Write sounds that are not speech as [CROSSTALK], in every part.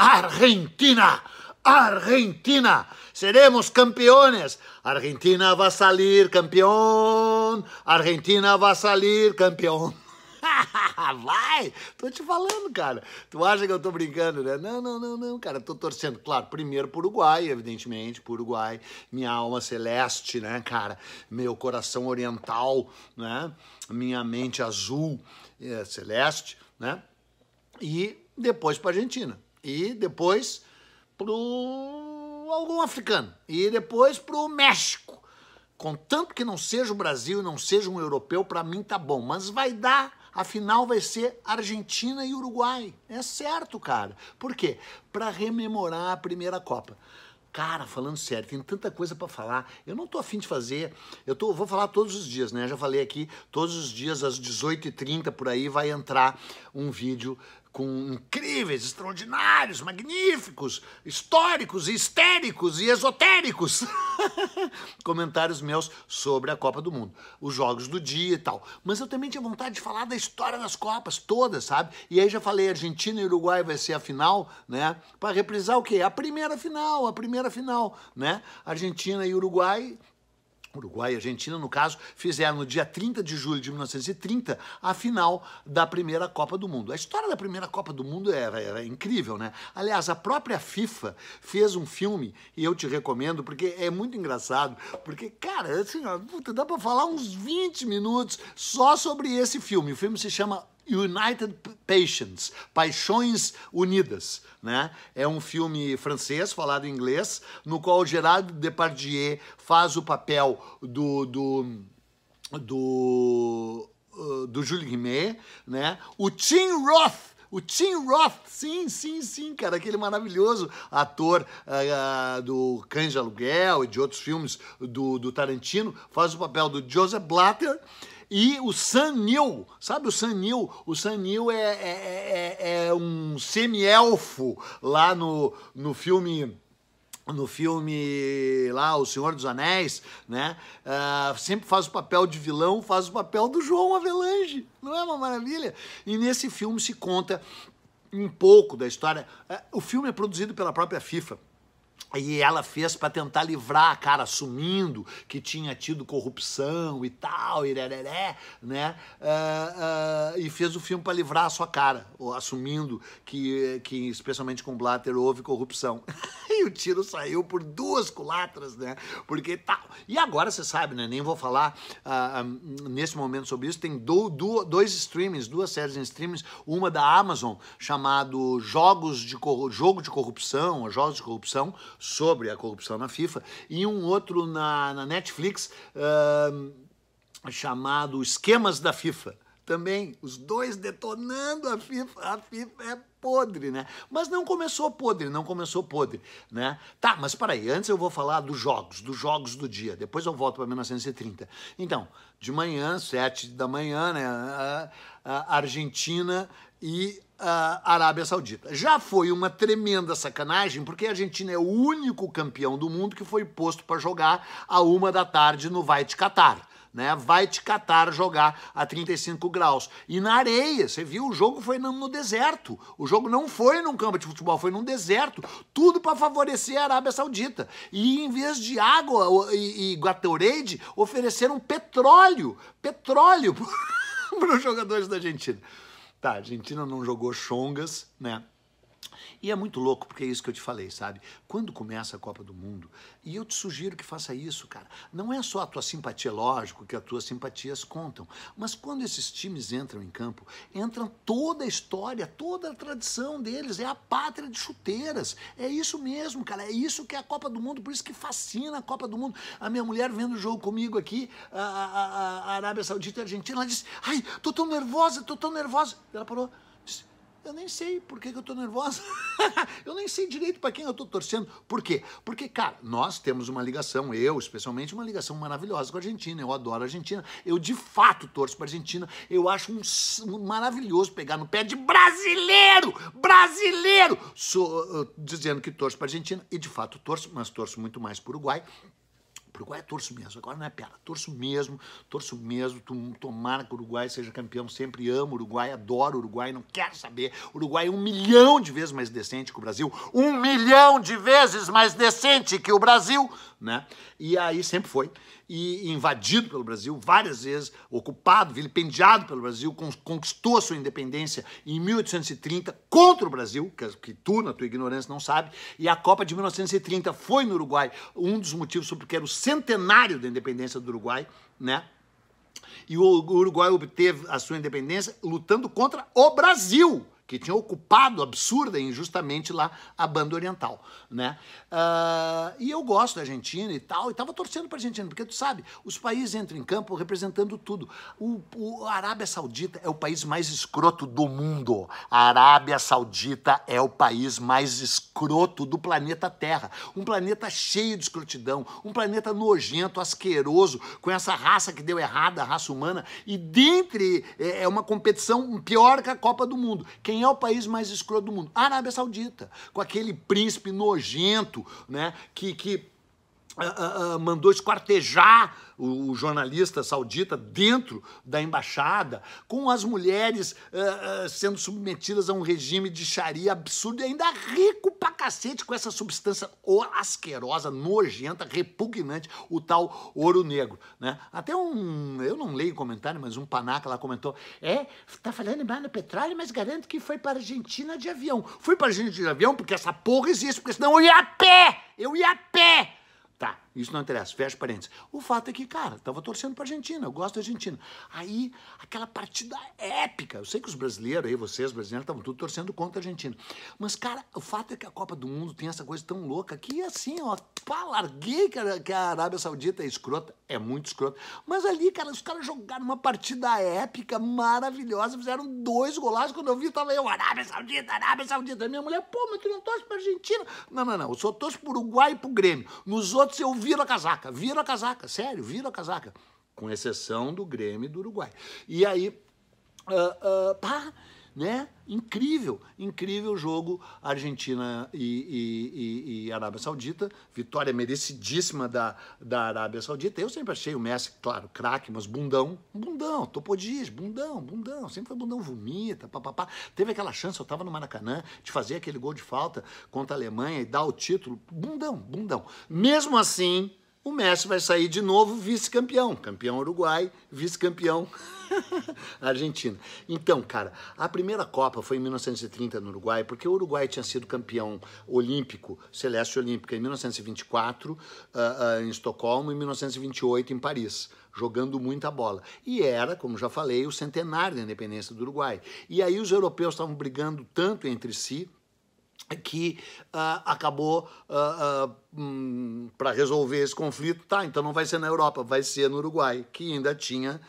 Argentina. Argentina. Seremos campeões. Argentina vai sair campeão. Argentina vai sair campeão. [LAUGHS] Vai! Tô te falando, cara. Tu acha que eu tô brincando, né? Não, não, não, não, cara. Tô torcendo, claro, primeiro pro Uruguai, evidentemente, pro Uruguai. Minha alma celeste, né, cara? Meu coração oriental, né? Minha mente azul, é, celeste, né? E depois pra Argentina e depois para algum africano, e depois para o México. Contanto que não seja o Brasil e não seja um europeu, para mim tá bom. Mas vai dar, afinal vai ser Argentina e Uruguai. É certo, cara. Por quê? Para rememorar a primeira Copa. Cara, falando sério, tem tanta coisa para falar. Eu não tô afim de fazer. Eu tô, vou falar todos os dias, né? Já falei aqui, todos os dias às 18h30 por aí vai entrar um vídeo com incríveis, extraordinários, magníficos, históricos, histéricos e esotéricos [LAUGHS] comentários meus sobre a Copa do Mundo, os jogos do dia e tal. Mas eu também tinha vontade de falar da história das Copas todas, sabe? E aí já falei, Argentina e Uruguai vai ser a final, né? Para reprisar o quê? A primeira final, a primeira final, né? Argentina e Uruguai Uruguai e Argentina, no caso, fizeram no dia 30 de julho de 1930 a final da primeira Copa do Mundo. A história da primeira Copa do Mundo era, é, era é, é incrível, né? Aliás, a própria FIFA fez um filme, e eu te recomendo, porque é muito engraçado, porque, cara, assim, ó, puta, dá pra falar uns 20 minutos só sobre esse filme. O filme se chama United Passions, Paixões Unidas, né? É um filme francês, falado em inglês, no qual Gerard Depardieu faz o papel do... do, do eh, do Jules Rimet, né? O Tim Roth o Tim Roth, sim, sim, sim, cara, aquele maravilhoso ator uh, do Cães de Aluguel e de outros filmes do, do Tarantino, faz o papel do Joseph Blatter e o Sam Neill, sabe o Sam Neill? O Sam Neill é, é, é, é, é um semi-elfo lá no, no filme no filme lá O Senhor dos Anéis, né? Uh, sempre faz o papel de vilão, faz o papel do João Avelange, não é uma maravilha? E nesse filme se conta um pouco da história. Uh, o filme é produzido pela própria FIFA e ela fez para tentar livrar a cara, assumindo que tinha tido corrupção e tal, e né? Uh, uh, e fez o filme para livrar a sua cara, assumindo que, que especialmente com Blatter, houve corrupção. [LAUGHS] e o tiro saiu por duas culatras, né? Porque tal. Tá... E agora você sabe, né? Nem vou falar uh, nesse momento sobre isso. Tem do, do, dois streamings, duas séries em streamings, uma da Amazon, chamado Jogos de Jogo de Corrupção, Jogos de Corrupção sobre a corrupção na FIFA, e um outro na, na Netflix uh, chamado Esquemas da FIFA. Também, os dois detonando a FIFA. A FIFA é podre, né? Mas não começou podre, não começou podre, né? Tá, mas aí, antes eu vou falar dos jogos, dos jogos do dia, depois eu volto para 1930. Então, de manhã, 7 da manhã, né? A Argentina e a ah, Arábia Saudita. Já foi uma tremenda sacanagem, porque a Argentina é o único campeão do mundo que foi posto para jogar a uma da tarde no Vai de Catar. Né, vai te catar jogar a 35 graus. E na areia, você viu, o jogo foi no, no deserto. O jogo não foi num campo de futebol, foi num deserto. Tudo para favorecer a Arábia Saudita. E em vez de água e, e Gatorade, ofereceram petróleo. Petróleo [LAUGHS] para os jogadores da Argentina. Tá, a Argentina não jogou chongas, né? E é muito louco, porque é isso que eu te falei, sabe? Quando começa a Copa do Mundo, e eu te sugiro que faça isso, cara. Não é só a tua simpatia, lógico que as tuas simpatias contam, mas quando esses times entram em campo, entra toda a história, toda a tradição deles, é a pátria de chuteiras. É isso mesmo, cara. É isso que é a Copa do Mundo, por isso que fascina a Copa do Mundo. A minha mulher vendo o jogo comigo aqui, a, a, a Arábia Saudita e a Argentina, ela disse: Ai, tô tão nervosa, tô tão nervosa. Ela parou. Eu nem sei por que, que eu tô nervosa. [LAUGHS] eu nem sei direito para quem eu tô torcendo. Por quê? Porque, cara, nós temos uma ligação, eu especialmente, uma ligação maravilhosa com a Argentina. Eu adoro a Argentina. Eu, de fato, torço pra Argentina. Eu acho um, um maravilhoso pegar no pé de brasileiro! Brasileiro! Sou, uh, dizendo que torço pra Argentina. E, de fato, torço, mas torço muito mais pro Uruguai. Uruguai é torço mesmo, agora não é piada, torço mesmo, torço mesmo, tomara que o Uruguai seja campeão, sempre amo o Uruguai, adoro o Uruguai, não quero saber. O Uruguai é um milhão de vezes mais decente que o Brasil, um milhão de vezes mais decente que o Brasil, né? E aí sempre foi, e invadido pelo Brasil várias vezes, ocupado, vilipendiado pelo Brasil, conquistou sua independência em 1830 contra o Brasil, que, que tu, na tua ignorância, não sabe, e a Copa de 1930 foi no Uruguai, um dos motivos sobre que era o centenário da independência do Uruguai, né? E o Uruguai obteve a sua independência lutando contra o Brasil que tinha ocupado absurda e injustamente lá a banda oriental, né? Uh, e eu gosto da Argentina e tal, e tava torcendo pra Argentina, porque tu sabe, os países entram em campo representando tudo. O, o Arábia Saudita é o país mais escroto do mundo. A Arábia Saudita é o país mais escroto do planeta Terra. Um planeta cheio de escrotidão, um planeta nojento, asqueroso, com essa raça que deu errada, a raça humana, e dentre é, é uma competição pior que a Copa do Mundo. Quem quem é o país mais escroto do mundo? A Arábia Saudita, com aquele príncipe nojento, né, que, que mandou esquartejar o, o, jornalista saudita dentro da embaixada, com as mulheres eh, eh, sendo submetidas a um regime de xaria absurdo e ainda rico pra cacete com essa substância asquerosa, nojenta, repugnante, o tal ouro negro. Né? Até um, eu não leio comentário, mas um panaca lá comentou: é, tá falando mais no petróleo, mas garanto que foi pra Argentina de avião. Fui pra Argentina de avião porque essa porra existe, porque senão eu ia a pé! Eu ia a pé! Tá. Isso não interessa, fecha parênteses. O fato é que, cara, tava torcendo pra Argentina, eu gosto da Argentina. Aí, aquela partida épica, eu sei que os brasileiros aí, vocês brasileiros, estavam tudo torcendo contra a Argentina. Mas, cara, o fato é que a Copa do Mundo tem essa coisa tão louca que, assim, ó, pá, larguei que a Arábia Saudita é escrota, é muito escrota. Mas ali, cara, os caras jogaram uma partida épica, maravilhosa, fizeram dois golaços. Quando eu vi, tava eu, Arábia Saudita, Arábia Saudita. Minha mulher, pô, mas tu não torce pra Argentina? Não, não, não, eu só torço pro Uruguai e pro Grêmio. Nos outros eu vira a casaca, vira a casaca, sério, vira a casaca. Com exceção do Grêmio do Uruguai. E aí, uh, uh, pá, né? Incrível, incrível jogo Argentina e, e, e, e, Arábia Saudita, vitória merecidíssima da, da Arábia Saudita. Eu sempre achei o Messi, claro, craque, mas bundão, bundão, topodias, bundão, bundão, sempre foi bundão vomita, papapá. Teve aquela chance, eu tava no Maracanã, de fazer aquele gol de falta contra a Alemanha e dar o título, bundão, bundão. Mesmo assim, o Messi vai sair de novo vice-campeão. Campeão Uruguai, vice-campeão [LAUGHS] Argentina. Então, cara, a primeira Copa foi em 1930 no Uruguai, porque o Uruguai tinha sido campeão olímpico, celeste olímpica, em 1924 uh, uh, em Estocolmo e 1928 em Paris, jogando muita bola. E era, como já falei, o centenário da independência do Uruguai. E aí os europeus estavam brigando tanto entre si, que uh, acabou uh, ah, uh, ah, um, para resolver esse conflito, tá? Então não vai ser na Europa, vai ser no Uruguai, que ainda tinha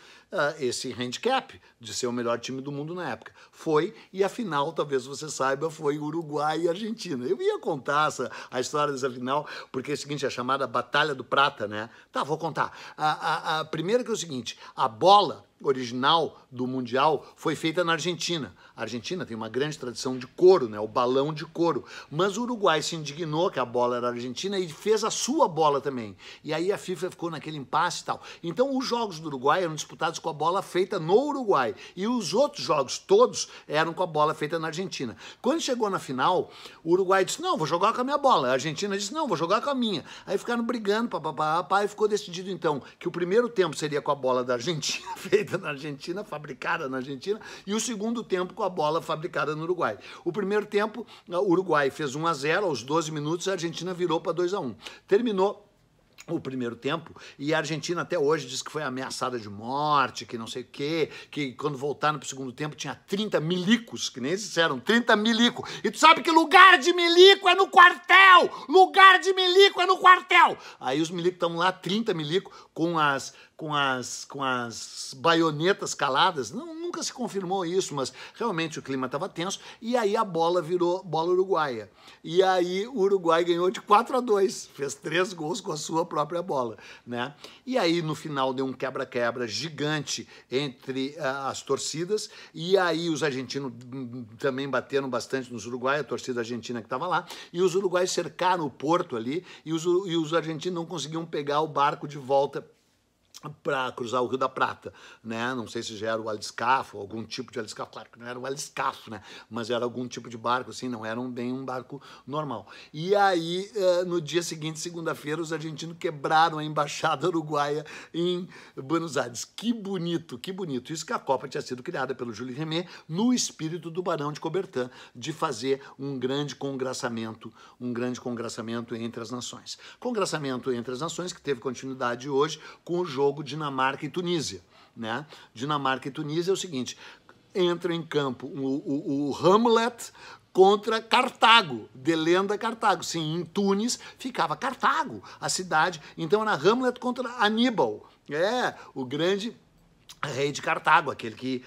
esse handicap de ser o melhor time do mundo na época. Foi, e a final, talvez você saiba, foi Uruguai e Argentina. Eu ia contar essa, a história dessa final, porque é o seguinte, é chamada Batalha do Prata, né? Tá, vou contar. A, a, a primeiro que é o seguinte, a bola original do Mundial foi feita na Argentina. A Argentina tem uma grande tradição de couro, né? o balão de couro. Mas o Uruguai se indignou que a bola era argentina e fez a sua bola também. E aí a FIFA ficou naquele impasse e tal. Então os jogos do Uruguai eram disputados com a bola feita no Uruguai. E os outros jogos todos eram com a bola feita na Argentina. Quando chegou na final, o Uruguai disse, não, vou jogar com a minha bola. A Argentina disse, não, vou jogar com a minha. Aí ficaram brigando, papapá, e ficou decidido então que o primeiro tempo seria com a bola da Argentina [LAUGHS] feita feita [LAUGHS] na Argentina, fabricada na Argentina, e o segundo tempo com a bola fabricada no Uruguai. O primeiro tempo, o Uruguai fez 1 a 0 aos 12 minutos, a Argentina virou para 2 a 1. Terminou o primeiro tempo, e a Argentina até hoje diz que foi ameaçada de morte, que não sei o quê, que quando voltaram pro segundo tempo tinha 30 milicos, que nem disseram, 30 milico. E tu sabe que lugar de milico é no quartel! Lugar de milico é no quartel! Aí os milicos estão lá, 30 milico, com as com as com as baionetas caladas. Não, nunca se confirmou isso, mas realmente o clima estava tenso. E aí a bola virou bola uruguaia. E aí o Uruguai ganhou de 4 a 2, fez três gols com a sua própria bola, né? E aí no final deu um quebra-quebra gigante entre uh, as torcidas. E aí os argentinos também bateram bastante nos Uruguai a torcida argentina que estava lá. E os uruguaios cercaram o porto ali e os, e os argentinos não conseguiam pegar o barco de volta para cruzar o Rio da Prata, né? Não sei se já era o aliscafo, algum tipo de aliscafo, claro que não era o aliscafo, né? Mas era algum tipo de barco, assim, não era um, bem um barco normal. E aí, eh, no dia seguinte, segunda-feira, os argentinos quebraram a embaixada uruguaia em Buenos Aires. Que bonito, que bonito. Isso que a Copa tinha sido criada pelo Júlio Remé no espírito do Barão de Cobertan, de fazer um grande congraçamento, um grande congraçamento entre as nações. Congraçamento entre as nações que teve continuidade hoje com o jogo jogo Dinamarca e Tunísia. Né? Dinamarca e Tunísia é o seguinte: entra em campo o, o, o Hamlet contra Cartago, de lenda Cartago. Sim, em Tunis ficava Cartago, a cidade. Então era Hamlet contra Aníbal. É, o grande rei de Cartago, aquele que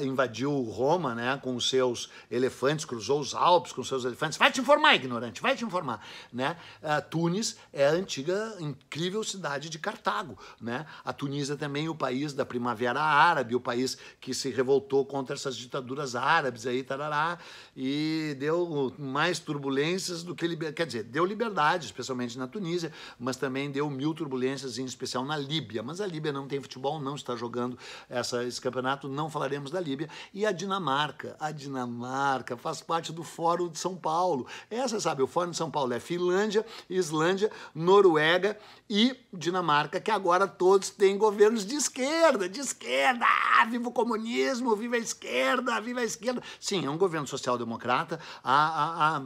uh, invadiu Roma, né, com os seus elefantes, cruzou os Alpes com os seus elefantes. Vai te informar, ignorante, vai te informar, né? Uh, eh, Tunis é a antiga incrível cidade de Cartago, né? A Tunísia é também o país da Primavera Árabe, o país que se revoltou contra essas ditaduras árabes aí, tarará, e deu mais turbulências do que liber... quer dizer, deu liberdade, especialmente na Tunísia, mas também deu mil turbulências em especial na Líbia. Mas a Líbia não tem futebol, não está jogando essa, esse campeonato, não falaremos da Líbia. E a Dinamarca. A Dinamarca faz parte do Fórum de São Paulo. Essa, sabe, o Fórum de São Paulo é Finlândia, Islândia, Noruega e Dinamarca, que agora todos têm governos de esquerda. De esquerda! Ah, viva o comunismo, viva a esquerda, viva a esquerda. Sim, é um governo social-democrata. a, a, a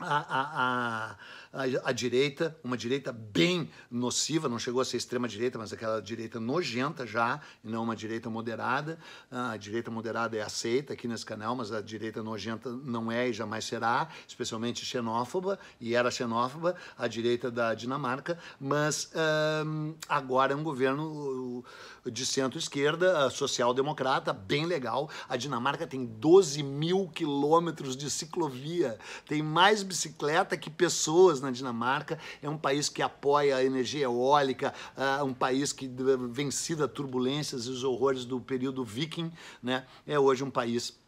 a, a, a, a, direita, uma direita bem nociva, não chegou a ser extrema direita, mas aquela direita nojenta já, e não uma direita moderada. Ah, a direita moderada é aceita aqui nesse canal, mas a direita nojenta não é e jamais será, especialmente xenófoba, e era xenófoba, a direita da Dinamarca, mas ah, agora é um governo de centro-esquerda, ah, social-democrata, bem legal. A Dinamarca tem 12 mil quilômetros de ciclovia, tem mais bicicleta que pessoas na Dinamarca. É um país que apoia a energia eólica, é um país que eh, vencida turbulências e os horrores do período viking, né? É hoje um país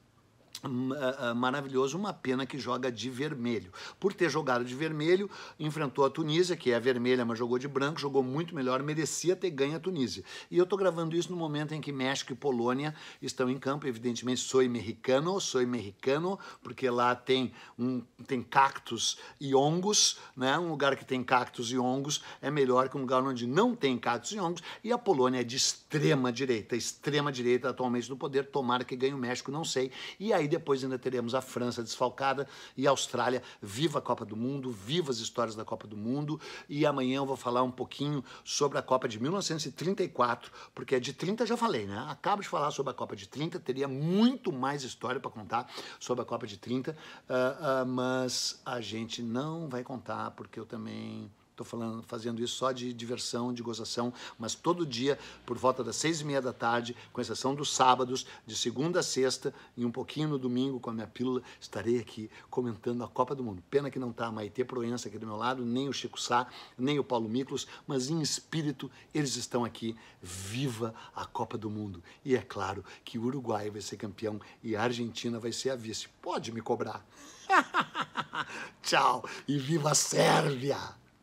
Hum, ah, ah, maravilhoso, uma pena que joga de vermelho. Por ter jogado de vermelho, enfrentou a Tunísia, que é vermelha, mas jogou de branco, jogou muito melhor, merecia ter ganho a Tunísia. E eu estou gravando isso no momento em que México e Polônia estão em campo, evidentemente sou mexicano, sou mexicano, porque lá tem um tem cactos e ongos, né? Um lugar que tem cactos e ongos é melhor que um lugar onde não tem cactos e ongos, e a Polônia é de extrema direita, extrema direita atualmente no poder, tomara que ganhe o México, não sei. E aí depois ainda teremos a França desfalcada e a Austrália. Viva a Copa do Mundo, viva as histórias da Copa do Mundo. E amanhã eu vou falar um pouquinho sobre a Copa de 1934, porque é de 30 já falei, né? Acabo de falar sobre a Copa de 30, teria muito mais história para contar sobre a Copa de 30, uh, uh, mas a gente não vai contar porque eu também estou falando, fazendo isso só de diversão, de gozação, mas todo dia, por volta das seis e meia da tarde, com exceção dos sábados, de segunda a sexta e um pouquinho no domingo com a minha pílula, estarei aqui comentando a Copa do Mundo. Pena que não está a Maitê Proença aqui do meu lado, nem o Chico Sá, nem o Paulo Miklos, mas em espírito eles estão aqui. Viva a Copa do Mundo! E é claro que o Uruguai vai ser campeão e a Argentina vai ser a vice. Pode me cobrar. [LAUGHS] Tchau e viva a Sérvia!